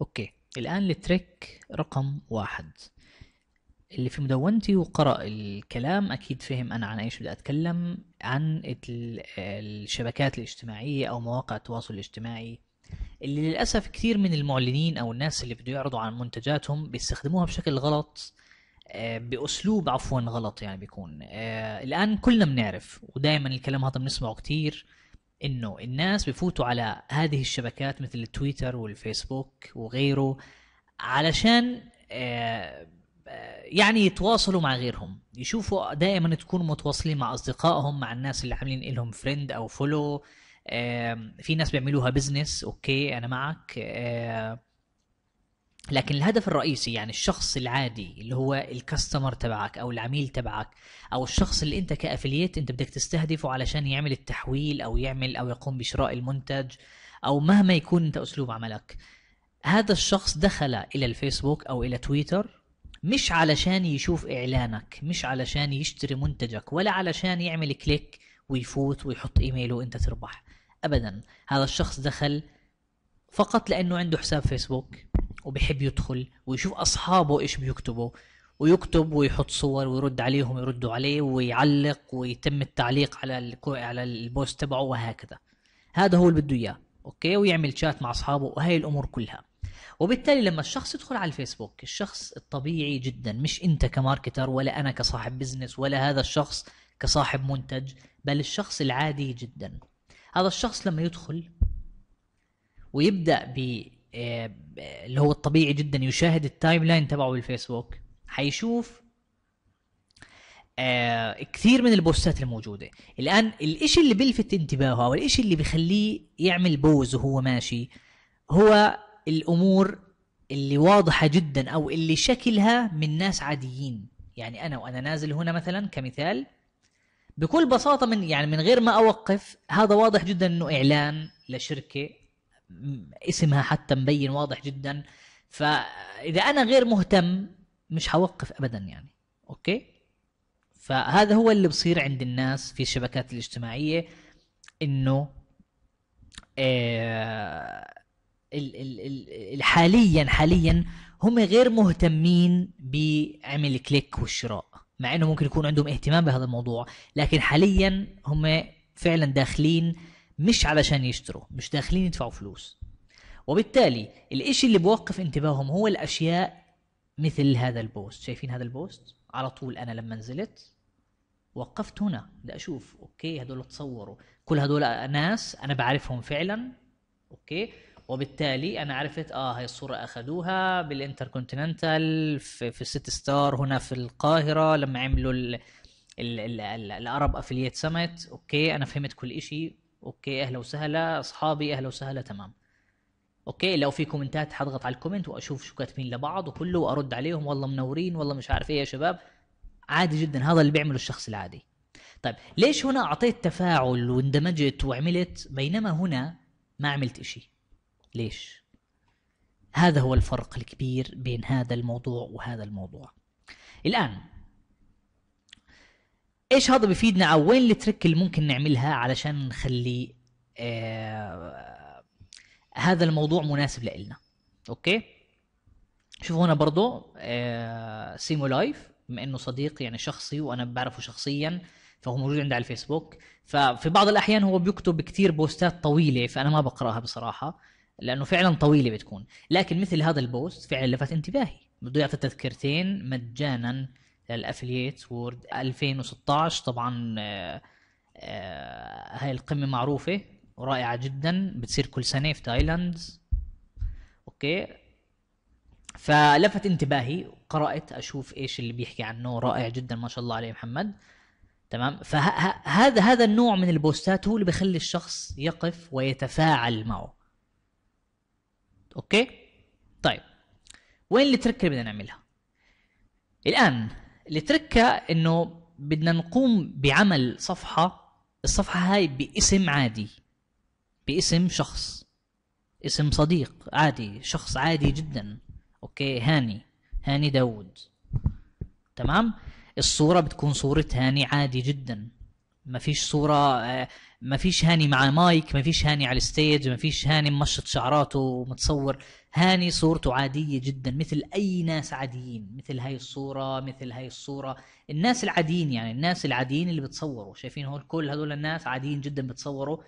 اوكي الان التريك رقم واحد اللي في مدونتي وقرأ الكلام أكيد فهم أنا عن إيش بدي أتكلم عن الشبكات الاجتماعية أو مواقع التواصل الاجتماعي اللي للأسف كثير من المعلنين أو الناس اللي بده يعرضوا عن منتجاتهم بيستخدموها بشكل غلط آه، بأسلوب عفوا غلط يعني بيكون آه، الآن كلنا بنعرف ودائما الكلام هذا بنسمعه كثير انه الناس بفوتوا على هذه الشبكات مثل التويتر والفيسبوك وغيره علشان آه، آه، يعني يتواصلوا مع غيرهم يشوفوا دائما تكونوا متواصلين مع اصدقائهم مع الناس اللي عاملين لهم فريند او فولو في ناس بيعملوها بزنس اوكي انا معك آه، لكن الهدف الرئيسي يعني الشخص العادي اللي هو الكاستمر تبعك او العميل تبعك او الشخص اللي انت كافلييت انت بدك تستهدفه علشان يعمل التحويل او يعمل او يقوم بشراء المنتج او مهما يكون انت اسلوب عملك هذا الشخص دخل الى الفيسبوك او الى تويتر مش علشان يشوف اعلانك مش علشان يشتري منتجك ولا علشان يعمل كليك ويفوت ويحط ايميله وانت تربح ابدا هذا الشخص دخل فقط لانه عنده حساب فيسبوك وبحب يدخل ويشوف أصحابه إيش بيكتبوا ويكتب ويحط صور ويرد عليهم يردوا عليه ويعلق ويتم التعليق على على البوست تبعه وهكذا هذا هو اللي بده اياه اوكي ويعمل شات مع اصحابه وهي الامور كلها وبالتالي لما الشخص يدخل على الفيسبوك الشخص الطبيعي جدا مش انت كماركتر ولا انا كصاحب بزنس ولا هذا الشخص كصاحب منتج بل الشخص العادي جدا هذا الشخص لما يدخل ويبدا ب اللي هو الطبيعي جدا يشاهد التايم لاين تبعه بالفيسبوك حيشوف آه، كثير من البوستات الموجوده الان الاشي اللي بلفت انتباهه او الاشي اللي بخليه يعمل بوز وهو ماشي هو الامور اللي واضحه جدا او اللي شكلها من ناس عاديين يعني انا وانا نازل هنا مثلا كمثال بكل بساطه من يعني من غير ما اوقف هذا واضح جدا انه اعلان لشركه اسمها حتى مبين واضح جدا فاذا انا غير مهتم مش هوقف ابدا يعني اوكي فهذا هو اللي بصير عند الناس في الشبكات الاجتماعيه انه آه، حاليا حاليا هم غير مهتمين بعمل كليك والشراء مع انه ممكن يكون عندهم اهتمام بهذا الموضوع لكن حاليا هم فعلا داخلين مش علشان يشتروا مش داخلين يدفعوا فلوس وبالتالي الاشي اللي بوقف انتباههم هو الاشياء مثل هذا البوست شايفين هذا البوست على طول انا لما نزلت وقفت هنا بدي اشوف اوكي هدول تصوروا كل هدول ناس انا بعرفهم فعلا اوكي وبالتالي انا عرفت اه هاي الصوره اخذوها بالانتركونتيننتال في, في الست ستار هنا في القاهره لما عملوا الـ الـ الـ الارب افلييت سمت اوكي انا فهمت كل شيء اوكي اهلا وسهلا اصحابي اهلا وسهلا تمام اوكي لو في كومنتات حضغط على الكومنت واشوف شو كاتبين لبعض وكله وارد عليهم والله منورين والله مش عارف ايه يا شباب عادي جدا هذا اللي بيعمله الشخص العادي طيب ليش هنا اعطيت تفاعل واندمجت وعملت بينما هنا ما عملت اشي ليش هذا هو الفرق الكبير بين هذا الموضوع وهذا الموضوع الان ايش هذا بيفيدنا او وين التريك اللي ممكن نعملها علشان نخلي آه هذا الموضوع مناسب لإلنا اوكي شوفوا هنا برضو آه سيمو لايف بما انه صديق يعني شخصي وانا بعرفه شخصيا فهو موجود عندي على الفيسبوك ففي بعض الاحيان هو بيكتب كتير بوستات طويله فانا ما بقراها بصراحه لانه فعلا طويله بتكون لكن مثل هذا البوست فعلا لفت انتباهي بده يعطي تذكرتين مجانا للافلييت وورد 2016 طبعا آه، آه، هاي القمه معروفه ورائعه جدا بتصير كل سنه في تايلاند اوكي فلفت انتباهي قرات اشوف ايش اللي بيحكي عنه رائع جدا ما شاء الله عليه محمد تمام فهذا هذا النوع من البوستات هو اللي بخلي الشخص يقف ويتفاعل معه اوكي طيب وين التركه اللي بدنا نعملها الان التركة انه بدنا نقوم بعمل صفحة الصفحة هاي باسم عادي باسم شخص اسم صديق عادي شخص عادي جدا اوكي هاني هاني داود تمام الصورة بتكون صورة هاني عادي جدا ما فيش صوره آه، ما فيش هاني مع مايك ما فيش هاني على الستيج ما فيش هاني ممشط شعراته ومتصور هاني صورته عاديه جدا مثل اي ناس عاديين مثل هاي الصوره مثل هاي الصوره الناس العاديين يعني الناس العاديين اللي بتصوروا شايفين هول كل هذول الناس عاديين جدا بتصوروا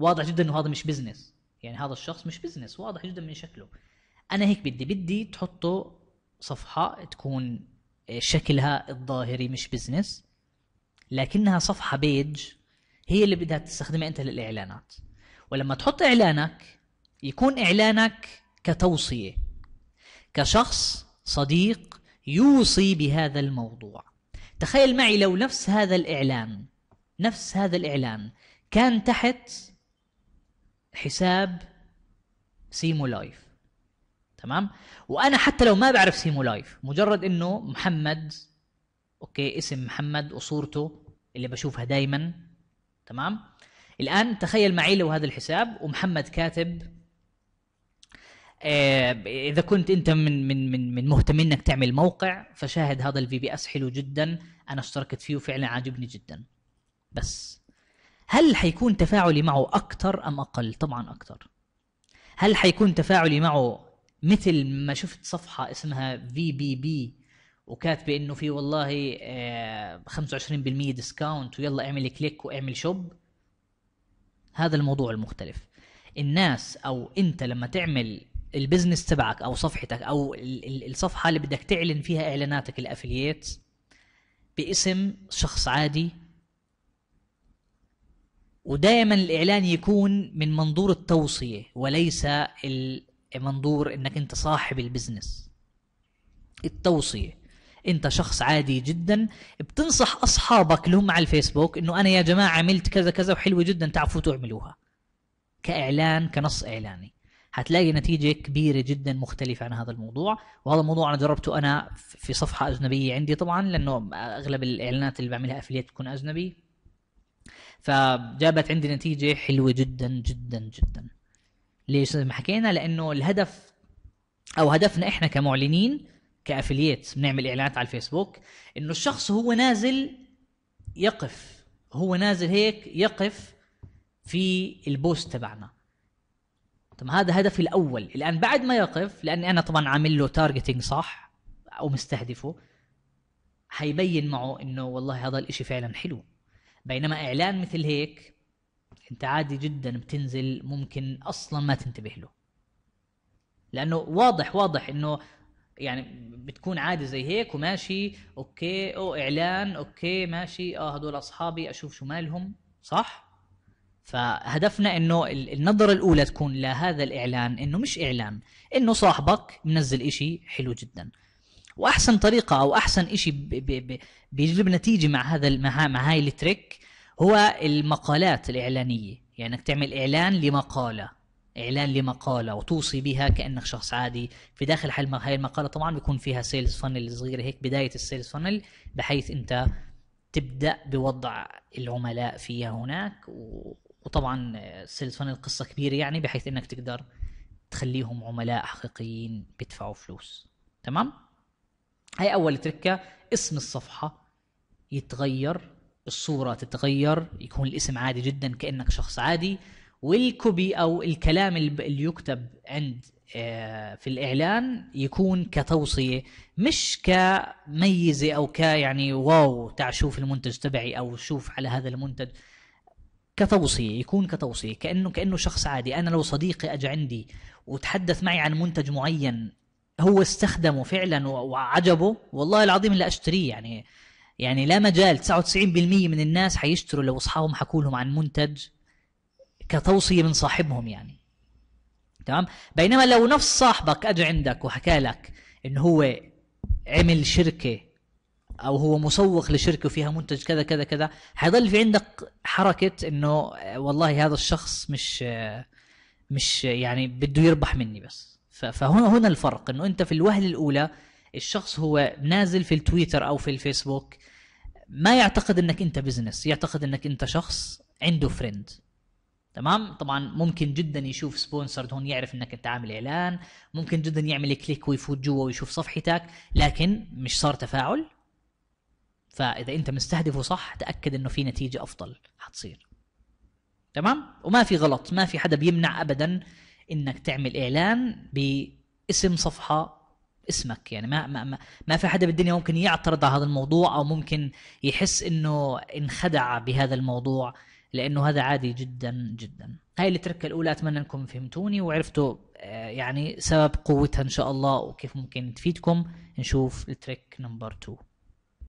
واضح جدا انه هذا مش بزنس يعني هذا الشخص مش بزنس واضح جدا من شكله انا هيك بدي بدي تحطه صفحه تكون آه، شكلها الظاهري مش بزنس لكنها صفحة بيج هي اللي بدها تستخدمها أنت للإعلانات ولما تحط إعلانك يكون إعلانك كتوصية كشخص صديق يوصي بهذا الموضوع تخيل معي لو نفس هذا الإعلان نفس هذا الإعلان كان تحت حساب سيمو لايف تمام وأنا حتى لو ما بعرف سيمو لايف مجرد أنه محمد اوكي اسم محمد وصورته اللي بشوفها دائما تمام الان تخيل معي لو هذا الحساب ومحمد كاتب آه، اذا كنت انت من من من من مهتم انك تعمل موقع فشاهد هذا الفي بي اس حلو جدا انا اشتركت فيه وفعلا عاجبني جدا بس هل حيكون تفاعلي معه اكثر ام اقل طبعا اكثر هل حيكون تفاعلي معه مثل ما شفت صفحه اسمها في بي بي وكاتبه انه في والله 25% آه، ديسكاونت ويلا اعمل كليك واعمل شوب هذا الموضوع المختلف الناس او انت لما تعمل البزنس تبعك او صفحتك او الصفحه اللي بدك تعلن فيها اعلاناتك الافلييت باسم شخص عادي ودائما الاعلان يكون من منظور التوصيه وليس منظور انك انت صاحب البزنس التوصيه انت شخص عادي جدا بتنصح اصحابك لهم على الفيسبوك انه انا يا جماعه عملت كذا كذا وحلوه جدا تعفوا تعملوها كاعلان كنص اعلاني هتلاقي نتيجه كبيره جدا مختلفه عن هذا الموضوع وهذا الموضوع انا جربته انا في صفحه اجنبيه عندي طبعا لانه اغلب الاعلانات اللي بعملها افليت تكون اجنبي فجابت عندي نتيجه حلوه جدا جدا جدا ليش زي ما حكينا لانه الهدف او هدفنا احنا كمعلنين كافلييت بنعمل اعلانات على الفيسبوك انه الشخص هو نازل يقف هو نازل هيك يقف في البوست تبعنا طب هذا هدفي الاول الان بعد ما يقف لاني انا طبعا عامل له تارجتنج صح او مستهدفه حيبين معه انه والله هذا الاشي فعلا حلو بينما اعلان مثل هيك انت عادي جدا بتنزل ممكن اصلا ما تنتبه له لانه واضح واضح انه يعني بتكون عادي زي هيك وماشي اوكي او اعلان اوكي ماشي اه هدول اصحابي اشوف شو مالهم صح فهدفنا انه النظرة الاولى تكون لهذا الاعلان انه مش اعلان انه صاحبك منزل اشي حلو جدا واحسن طريقة او احسن اشي بيجلب نتيجة مع هذا مع, مع هاي التريك هو المقالات الاعلانية يعني انك تعمل اعلان لمقالة اعلان لمقاله وتوصي بها كانك شخص عادي في داخل هاي المقاله طبعا بيكون فيها سيلز فانل صغيره هيك بدايه السيلز فانل بحيث انت تبدا بوضع العملاء فيها هناك وطبعا السيلز فانل قصه كبيره يعني بحيث انك تقدر تخليهم عملاء حقيقيين بيدفعوا فلوس تمام هاي اول تركه اسم الصفحه يتغير الصورة تتغير يكون الاسم عادي جدا كأنك شخص عادي والكوبي او الكلام اللي يكتب عند آه، في الاعلان يكون كتوصيه مش كميزه او ك يعني واو تعال شوف المنتج تبعي او شوف على هذا المنتج كتوصيه يكون كتوصيه كانه كانه شخص عادي انا لو صديقي اجى عندي وتحدث معي عن منتج معين هو استخدمه فعلا وعجبه والله العظيم لا اشتريه يعني يعني لا مجال 99% من الناس حيشتروا لو اصحابهم حكوا لهم عن منتج كتوصية من صاحبهم يعني تمام بينما لو نفس صاحبك اجى عندك وحكى لك ان هو عمل شركه او هو مسوق لشركه وفيها منتج كذا كذا كذا حيضل في عندك حركه انه والله هذا الشخص مش مش يعني بده يربح مني بس فهنا هنا الفرق انه انت في الوهله الاولى الشخص هو نازل في التويتر او في الفيسبوك ما يعتقد انك انت بزنس يعتقد انك انت شخص عنده فريند تمام طبعا ممكن جدا يشوف سبونسرد هون يعرف انك انت عامل اعلان ممكن جدا يعمل كليك ويفوت جوا ويشوف صفحتك لكن مش صار تفاعل فاذا انت مستهدفه صح تاكد انه في نتيجه افضل حتصير تمام وما في غلط ما في حدا بيمنع ابدا انك تعمل اعلان باسم صفحه اسمك يعني ما ما ما في حدا بالدنيا ممكن يعترض على هذا الموضوع او ممكن يحس انه انخدع بهذا الموضوع لانه هذا عادي جدا جدا هاي التركه الاولى اتمنى انكم فهمتوني وعرفتوا آه، يعني سبب قوتها ان شاء الله وكيف ممكن تفيدكم نشوف التريك نمبر 2